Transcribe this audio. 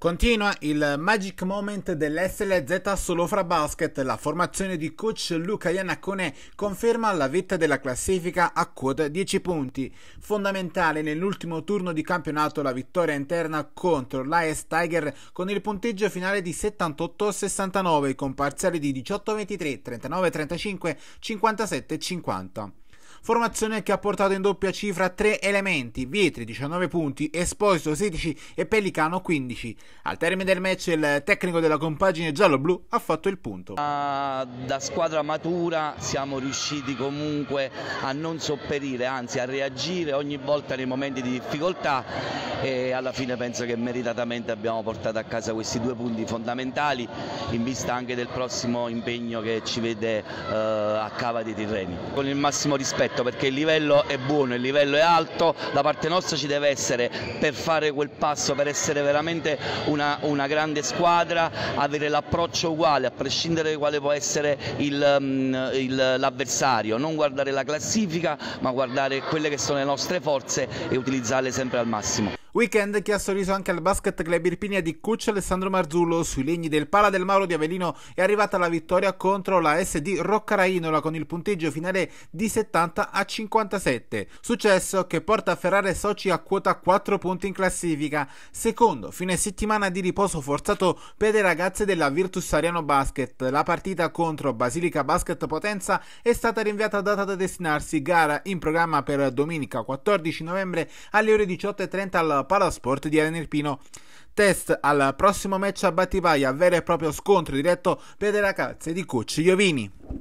Continua il magic moment dell'SLZ solo fra basket, la formazione di coach Luca Iannacone conferma la vetta della classifica a quota 10 punti. Fondamentale nell'ultimo turno di campionato la vittoria interna contro l'AES Tiger con il punteggio finale di 78-69 con parziali di 18-23, 39-35, 57-50 formazione che ha portato in doppia cifra tre elementi, Vietri 19 punti, Esposito 16 e Pellicano 15. Al termine del match il tecnico della compagine giallo-blu ha fatto il punto. Ah, da squadra matura siamo riusciti comunque a non sopperire, anzi a reagire ogni volta nei momenti di difficoltà e alla fine penso che meritatamente abbiamo portato a casa questi due punti fondamentali in vista anche del prossimo impegno che ci vede eh, a Cava dei Tirreni. Con il massimo rispetto rispetto perché il livello è buono, il livello è alto, da parte nostra ci deve essere per fare quel passo, per essere veramente una, una grande squadra, avere l'approccio uguale a prescindere da quale può essere mm, l'avversario, non guardare la classifica ma guardare quelle che sono le nostre forze e utilizzarle sempre al massimo. Weekend che ha sorriso anche al basket club Irpinia di Cucci Alessandro Marzullo. Sui legni del Pala del Mauro di Avellino è arrivata la vittoria contro la SD Roccarainola con il punteggio finale di 70 a 57. Successo che porta a Ferrare Soci a quota 4 punti in classifica. Secondo fine settimana di riposo forzato per le ragazze della Virtus Ariano Basket. La partita contro Basilica Basket Potenza è stata rinviata a data da destinarsi. Gara in programma per domenica 14 novembre alle ore 18.30 al Palasport di Elena Irpino test al prossimo match a Battivaia, vero e proprio scontro diretto per le ragazze di Cucci Iovini.